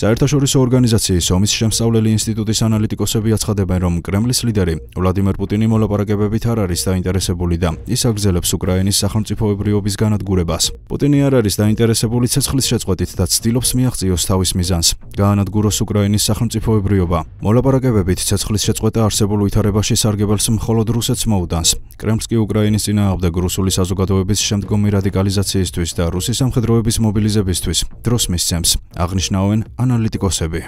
საერთაშორისო ორგანიზაციის ომის შემსწავლელი ინსტიტუტის ანალიტიკოსები აცხადებენ, რომ კრემლის ლიდერი ვლადიმერ პუტინი მოლაპარაკებებით არ არის დაინტერესებული და ის აგრძელებს უკრაინის სახელმწიფოებრიობის განადგურებას. პუტინი არ არის დაინტერესებული ცეცხლის შეწყვეტით და ცდილობს მიაღწიოს თავის მიზანს, გაანადგუროს უკრაინის სახელმწიფოებრიობა. მოლაპარაკებებით ცეცხლის შეწყვეტა არსებულ ვითარებაში სარგებელს მხოლოდ რუსეთს მოუდანს. კრემსკი უკრაინის წინააღმდეგ რუსული საზოგადოების შემდგომი რადიკალიზაციისთვის და რუსი სამხედროების მობილიზებისთვის დროს მისცემს, აღნიშნავენ ანალიტიკოსები.